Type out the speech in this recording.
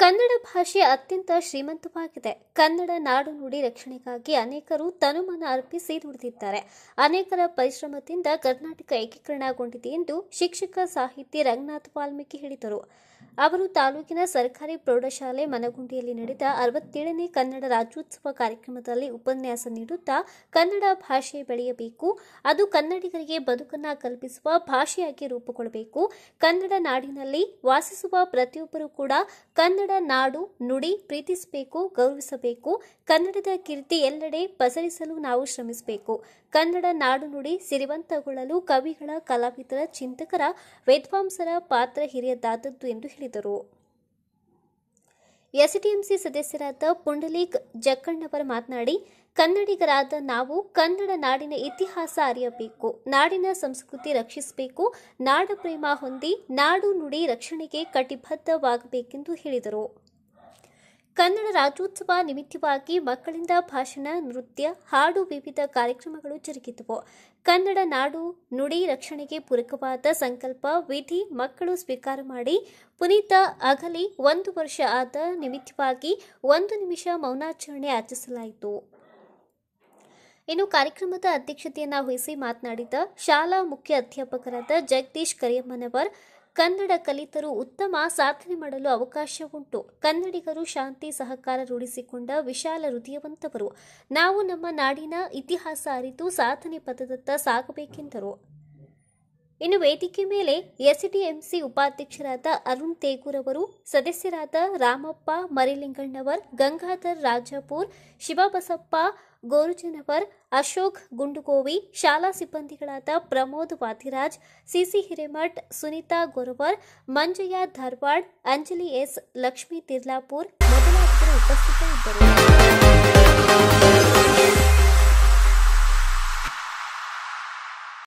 ಕನ್ನಡ ಭಾಷೆ ಅತ್ಯಂತ ಶ್ರೀಮಂತವಾಗಿದೆ ಕನ್ನಡ ನಾಡು ನುಡಿ ರಕ್ಷಣೆಗಾಗಿ ಅನೇಕರು ತನುಮನ ಅರ್ಪಿಸಿ ದುಡಿದಿದ್ದಾರೆ ಅನೇಕರ ಪರಿಶ್ರಮದಿಂದ ಕರ್ನಾಟಕ ಏಕೀಕರಣಗೊಂಡಿದೆ ಎಂದು ಶಿಕ್ಷಕ ಸಾಹಿತಿ ರಂಗನಾಥ್ ವಾಲ್ಮೀಕಿ ಹೇಳಿದರು ಅವರು ತಾಲೂಕಿನ ಸರ್ಕಾರಿ ಪ್ರೌಢಶಾಲೆ ಮನಗುಂಡಿಯಲ್ಲಿ ನಡೆದ ಅರವತ್ತೇಳನೇ ಕನ್ನಡ ರಾಜ್ಯೋತ್ಸವ ಕಾರ್ಯಕ್ರಮದಲ್ಲಿ ಉಪನ್ಯಾಸ ನೀಡುತ್ತಾ ಕನ್ನಡ ಭಾಷೆ ಬೆಳೆಯಬೇಕು ಅದು ಕನ್ನಡಿಗರಿಗೆ ಬದುಕನ್ನು ಕಲ್ಪಿಸುವ ಭಾಷೆಯಾಗಿ ರೂಪುಗೊಳ್ಳಬೇಕು ಕನ್ನಡ ನಾಡಿನಲ್ಲಿ ವಾಸಿಸುವ ಪ್ರತಿಯೊಬ್ಬರೂ ಕೂಡ ಕನ್ನಡ ನಾಡು ನುಡಿ ಪ್ರೀತಿಸಬೇಕು ಗೌರವಿಸಬೇಕು ಕನ್ನಡದ ಕೀರ್ತಿ ಎಲ್ಲೆಡೆ ಪಸರಿಸಲು ನಾವು ಶ್ರಮಿಸಬೇಕು ಕನ್ನಡ ನಾಡು ನುಡಿ ಸಿರಿವಂತಗೊಳ್ಳಲು ಕವಿಗಳ ಕಲಾವಿದರ ಚಿಂತಕರ ವಿದ್ವಾಂಸರ ಪಾತ್ರ ಹಿರಿಯದಾದದ್ದು ಎಂದು ಹೇಳಿದರು ಎಸ್ಡಿಎಂಸಿ ಸದಸ್ಯರಾದ ಪುಂಡಲೀಕ್ ಜಕ್ಕಣ್ಣವರು ಮಾತನಾಡಿ ಕನ್ನಡಿಗರಾದ ನಾವು ಕನ್ನಡ ನಾಡಿನ ಇತಿಹಾಸ ಅರಿಯಬೇಕು ನಾಡಿನ ಸಂಸ್ಕೃತಿ ರಕ್ಷಿಸಬೇಕು ನಾಡ ಪ್ರೇಮ ಹೊಂದಿ ನಾಡು ನುಡಿ ರಕ್ಷಣೆಗೆ ಕಟಿಬದ್ಧವಾಗಬೇಕೆಂದು ಹೇಳಿದರು ಕನ್ನಡ ರಾಜ್ಯೋತ್ಸವ ನಿಮಿತ್ತವಾಗಿ ಮಕ್ಕಳಿಂದ ಭಾಷಣ ನೃತ್ಯ ಹಾಡು ವಿವಿಧ ಕಾರ್ಯಕ್ರಮಗಳು ಜರುಗಿದವು ಕನ್ನಡ ನಾಡು ನುಡಿ ರಕ್ಷಣೆಗೆ ಪೂರಕವಾದ ಸಂಕಲ್ಪ ವಿಧಿ ಮಕ್ಕಳು ಸ್ವೀಕಾರ ಮಾಡಿ ಪುನೀತ ಅಗಲಿ ಒಂದು ವರ್ಷ ಆದ ನಿಮಿತ್ತವಾಗಿ ಒಂದು ನಿಮಿಷ ಮೌನಾಚರಣೆ ಆಚರಿಸಲಾಯಿತು ಇನ್ನು ಕಾರ್ಯಕ್ರಮದ ಅಧ್ಯಕ್ಷತೆಯನ್ನು ವಹಿಸಿ ಮಾತನಾಡಿದ ಶಾಲಾ ಮುಖ್ಯ ಅಧ್ಯಾಪಕರಾದ ಜಗದೀಶ್ ಕರಿಯಮ್ಮನವರ್ ಕನ್ನಡ ಕಲಿತರು ಉತ್ತಮ ಸಾಧನೆ ಮಾಡಲು ಅವಕಾಶ ಉಂಟು ಕನ್ನಡಿಗರು ಶಾಂತಿ ಸಹಕಾರ ರೂಢಿಸಿಕೊಂಡ ವಿಶಾಲ ಹೃದಯವಂತವರು ನಾವು ನಮ್ಮ ನಾಡಿನ ಇತಿಹಾಸ ಅರಿತು ಸಾಧನೆ ಪಥದತ್ತ ಸಾಗಬೇಕೆಂದರು ಇನ್ನು ವೇದಿಕೆ ಮೇಲೆ ಎಸ್ಡಿಎಂಸಿ ಉಪಾಧ್ಯಕ್ಷರಾದ ಅರುಣ್ ತೇಗೂರ್ ಅವರು ಸದಸ್ಯರಾದ ರಾಮಪ್ಪ ಮರಿಲಿಂಗಣ್ಣವರ್ ಗಂಗಾಧರ್ ರಾಜಾಪುರ್ ಶಿವಬಸಪ್ಪ गोरचन अशोक गुंडकोवि शाला सिबंदी प्रमोद वातिराज सीसी हिरेमठ सुनीता गोरवर मंजय धारवाड अंजलि एस लक्ष्मी तिर्लापूर् मोदी उपस्थितर